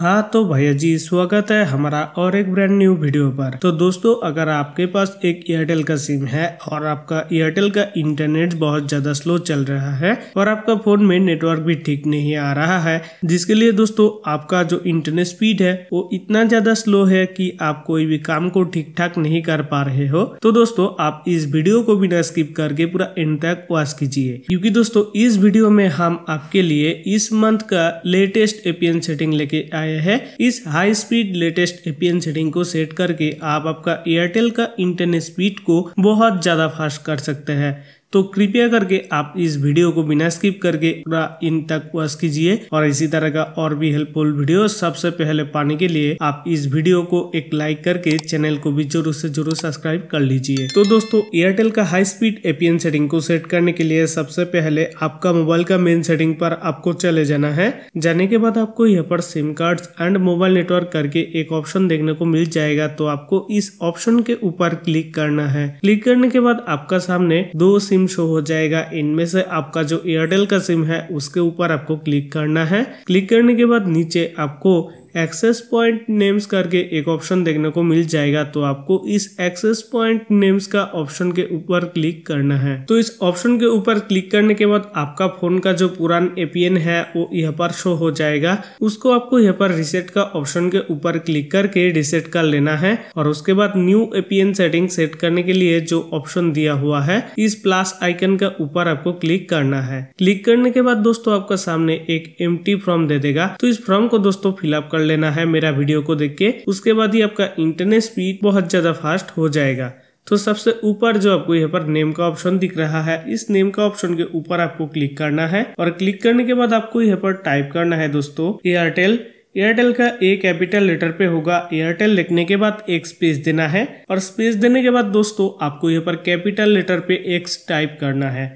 हाँ तो भैया जी स्वागत है हमारा और एक ब्रांड न्यू वीडियो पर तो दोस्तों अगर आपके पास एक एयरटेल का सिम है और आपका एयरटेल का इंटरनेट बहुत ज्यादा स्लो चल रहा है और आपका फोन में नेटवर्क भी ठीक नहीं आ रहा है जिसके लिए दोस्तों आपका जो इंटरनेट स्पीड है वो इतना ज्यादा स्लो है की आप कोई भी काम को ठीक ठाक नहीं कर पा रहे हो तो दोस्तों आप इस वीडियो को बिना स्किप करके पूरा एंड तक वॉच कीजिए क्यूँकी दोस्तों इस वीडियो में हम आपके लिए इस मंथ का लेटेस्ट एपीएन सेटिंग लेके आए आया है इस high speed latest APN setting को सेट करके आप आपका एयरटेल का इंटरनेट स्पीड को बहुत ज्यादा फास्ट कर सकते हैं तो कृपया करके आप इस वीडियो को बिना स्किप करके पूरा इन तक वॉच कीजिए और इसी तरह का और भी हेल्पफुल वीडियो सबसे पहले पाने के लिए आप इस वीडियो को एक लाइक करके चैनल को भी जरूर से जरूर सब्सक्राइब कर लीजिए तो दोस्तों एयरटेल का हाई स्पीड एपीएन सेटिंग को सेट करने के लिए सबसे पहले आपका मोबाइल का मेन सेटिंग पर आपको चले जाना है जाने के बाद आपको यहाँ पर SIM card and mobile network करके एक ऑप्शन देखने को मिल जाएगा तो आपको इस ऑप्शन के ऊपर क्लिक करना है क्लिक करने के बाद आपका सामने दो सिम शो हो जाएगा इनमें से आपका जो एयरटेल का सिम है उसके ऊपर आपको क्लिक करना है क्लिक करने के बाद नीचे आपको एक्सेस पॉइंट नेम्स करके एक ऑप्शन देखने को मिल जाएगा तो आपको इस एक्सेस पॉइंट नेम्स का ऑप्शन के ऊपर क्लिक करना है तो इस ऑप्शन के ऊपर क्लिक करने के बाद आपका फोन का जो पुराना एपीएन है वो यहाँ पर शो हो जाएगा उसको आपको यहाँ पर रिसेट का ऑप्शन के ऊपर क्लिक करके रिसेट कर लेना है और उसके बाद न्यू एपीएन सेटिंग सेट करने के लिए जो ऑप्शन दिया हुआ है इस प्लस आइकन के ऊपर आपको क्लिक करना है क्लिक करने के बाद दोस्तों आपका सामने एक एम फॉर्म दे देगा तो इस फॉर्म को दोस्तों फिलअप कर लेना है मेरा वीडियो को देख के उसके बाद ही आपका इंटरनेट स्पीड बहुत ज़्यादा फास्ट हो जाएगा तो सबसे ऊपर जो आपको यहाँ पर नेम का ऑप्शन दिख रहा है इस नेम का ऑप्शन के ऊपर आपको क्लिक करना है और क्लिक करने के बाद आपको यहाँ पर टाइप करना है दोस्तों एयरटेल एयरटेल का ए कैपिटल लेटर पे होगा एयरटेल लिखने के बाद एक स्पेस देना है और स्पेस देने के बाद दोस्तों आपको यहाँ पर कैपिटल लेटर पे एक्स टाइप करना है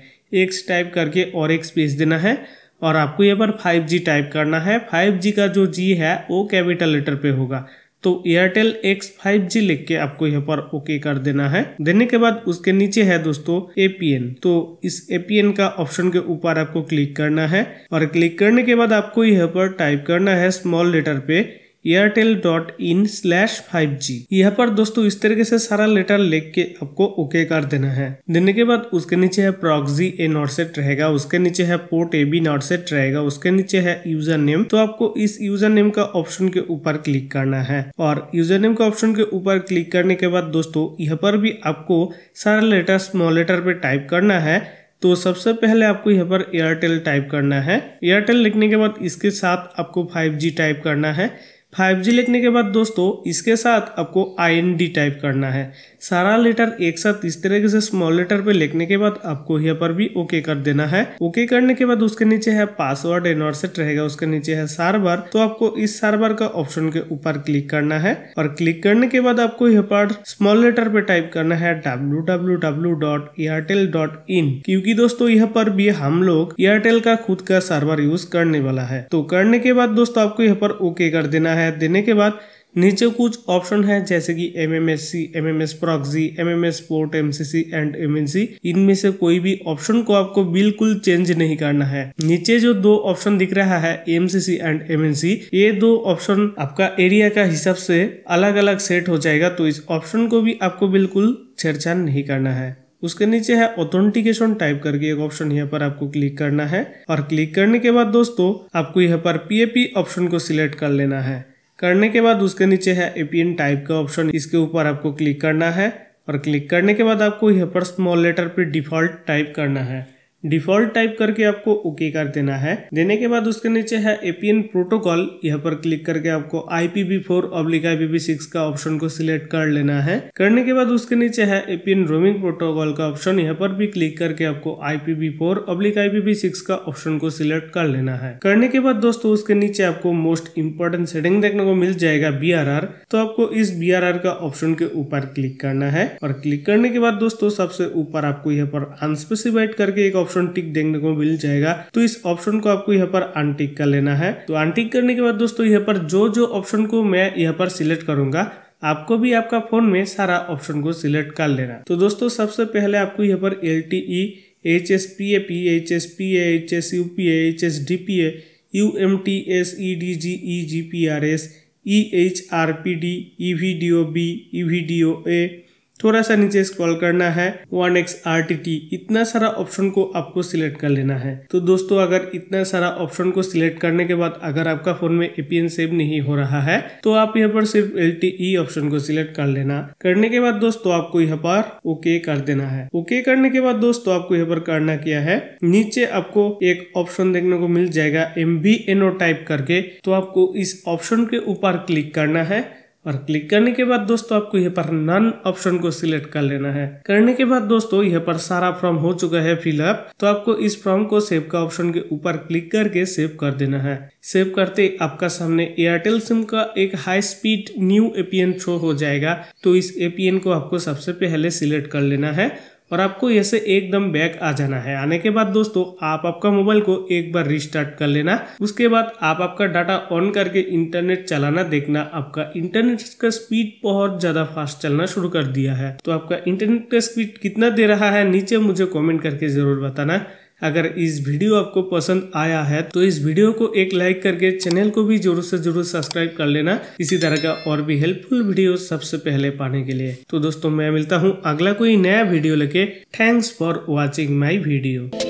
एक्स टाइप करके और एक स्पेस देना है और तो आपको यहाँ पर 5G टाइप करना है 5G का जो जी है वो कैपिटल लेटर पे होगा तो एयरटेल एक्स फाइव जी लिख के आपको यहाँ पर ओके कर देना है देने के बाद उसके नीचे है दोस्तों एपीएन तो इस एपीएन का ऑप्शन के ऊपर आपको क्लिक करना है और क्लिक करने के बाद आपको यहाँ पर टाइप करना है स्मॉल लेटर पे Airtel dot in slash five G यहाँ पर दोस्तों इस तरीके से सारा लेटर लिख के आपको ओके कर देना है देने के बाद उसके नीचे है प्रॉक्सी ए सेट रहेगा उसके नीचे है पोर्ट ए बी सेट रहेगा उसके नीचे है यूजर नेम तो आपको इस यूजर नेम का ऑप्शन के ऊपर क्लिक करना है और यूजर नेम के ऑप्शन के ऊपर क्लिक करने के बाद दोस्तों यहाँ पर भी आपको सारा लेटर स्मॉल लेटर पे टाइप करना है तो सबसे पहले आपको यहाँ पर एयरटेल टाइप करना है एयरटेल लिखने के बाद इसके साथ आपको जी टाइप करना है फाइव जी लिखने के बाद दोस्तों इसके साथ आपको आई टाइप करना है सारा लेटर एक साथ इस तरीके से स्मॉल लेटर पे लिखने के बाद आपको यहाँ पर भी ओके कर देना है ओके करने के बाद उसके नीचे है पासवर्ड एनोर सेट रहेगा उसके नीचे है सार्वर तो आपको इस सार्वर का ऑप्शन के ऊपर क्लिक करना है और क्लिक करने के बाद आपको यहाँ पर स्मॉल लेटर पे टाइप करना है www.airtel.in क्योंकि दोस्तों यहाँ पर भी हम लोग एयरटेल का खुद का सर्वर यूज करने वाला है तो करने के बाद दोस्तों आपको यहाँ पर ओके कर देना है देने के बाद नीचे कुछ ऑप्शन है जैसे कि M M S C M M S proxy M M S port M C C and M N C इनमें से कोई भी ऑप्शन को आपको बिल्कुल चेंज नहीं करना है नीचे जो दो ऑप्शन दिख रहा है M C C and M N C ये दो ऑप्शन आपका एरिया का हिसाब से अलग अलग सेट हो जाएगा तो इस ऑप्शन को भी आपको बिल्कुल छेड़छाड़ नहीं करना है उसके नीचे है ऑथेंटिकेशन टाइप करके एक ऑप्शन यहाँ पर आपको क्लिक करना है और क्लिक करने के बाद दोस्तों आपको यहाँ पर पीएपी ऑप्शन को सिलेक्ट कर लेना है करने के बाद उसके नीचे है एपीएन टाइप का ऑप्शन इसके ऊपर आपको क्लिक करना है और क्लिक करने के बाद आपको यहाँ पर स्मॉल लेटर पर डिफॉल्ट टाइप करना है डिफॉल्ट टाइप करके आपको ओके कर देना है देने के बाद उसके नीचे है एपीएन प्रोटोकॉल यहाँ पर क्लिक करके आपको IPv four oblique IPv six का ऑप्शन को सिलेक्ट कर लेना है करने के बाद उसके नीचे है एपीएन रोमिंग प्रोटोकॉल का ऑप्शन यहाँ पर भी क्लिक करके आपको IPv four oblique IPv six का ऑप्शन को सिलेक्ट कर लेना है करने के बाद दोस्तों उसके नीचे आपको मोस्ट इम्पोर्टेंट सेटिंग देखने को मिल जाएगा बी तो आपको इस बी का ऑप्शन के ऊपर क्लिक करना है और क्लिक करने के बाद दोस्तों सबसे ऊपर आपको यहाँ पर अनस्पेसिफाइड करके एक ऑप्शन टिक देखने को मिल जाएगा तो इस ऑप्शन को आपको यहाँ पर अनटिक कर लेना है तो अनटिक करने के बाद दोस्तों यहाँ पर जो जो ऑप्शन को मैं यहाँ पर सिलेक्ट करूंगा आपको भी आपका फोन में सारा ऑप्शन को सिलेक्ट कर लेना तो दोस्तों सबसे पहले आपको यहाँ पर L T E H S P A P H S P H S U P H S D P A U M T S E D G E G P R S E H R P D E V D O B E V D O A थोड़ा सा नीचे scroll करना है one X R T T इतना सारा option को आपको select कर लेना है तो दोस्तों अगर इतना सारा ऑप्शन को सिलेक्ट करने के बाद अगर आपका फोन में एपीएन सेव नहीं हो रहा है तो आप यहाँ पर सिर्फ एल ऑप्शन e को सिलेक्ट कर लेना करने के बाद दोस्तों आपको यहाँ पर ओके कर देना है ओके करने के बाद दोस्तों आपको यहाँ पर करना क्या है नीचे आपको एक ऑप्शन देखने को मिल जाएगा एम टाइप करके तो आपको इस ऑप्शन के ऊपर क्लिक करना है और क्लिक करने के बाद दोस्तों आपको यहाँ पर नन ऑप्शन को सिलेक्ट कर लेना है करने के बाद दोस्तों यहाँ पर सारा फॉर्म हो चुका है फिलअप तो आपको इस फॉर्म को सेव का ऑप्शन के ऊपर क्लिक करके सेव कर देना है सेव करते आपका सामने एयरटेल सिम का एक high speed new APN show हो जाएगा तो इस एपीएन को आपको सबसे पहले सिलेक्ट कर लेना है और आपको ऐसे एकदम बैक आ जाना है आने के बाद दोस्तों आप आपका मोबाइल को एक बार रिस्टार्ट कर लेना उसके बाद आप आपका डाटा ऑन करके इंटरनेट चलाना देखना आपका इंटरनेट का स्पीड बहुत ज्यादा फास्ट चलना शुरू कर दिया है तो आपका इंटरनेट का स्पीड कितना दे रहा है नीचे मुझे कॉमेंट करके जरूर बताना अगर इस वीडियो आपको पसंद आया है तो इस वीडियो को एक लाइक करके चैनल को भी जरूर से जरूर सब्सक्राइब कर लेना इसी तरह का और भी हेल्पफुल वीडियो सबसे पहले पाने के लिए तो दोस्तों मैं मिलता हूँ अगला कोई नया वीडियो लेके thanks for watching my video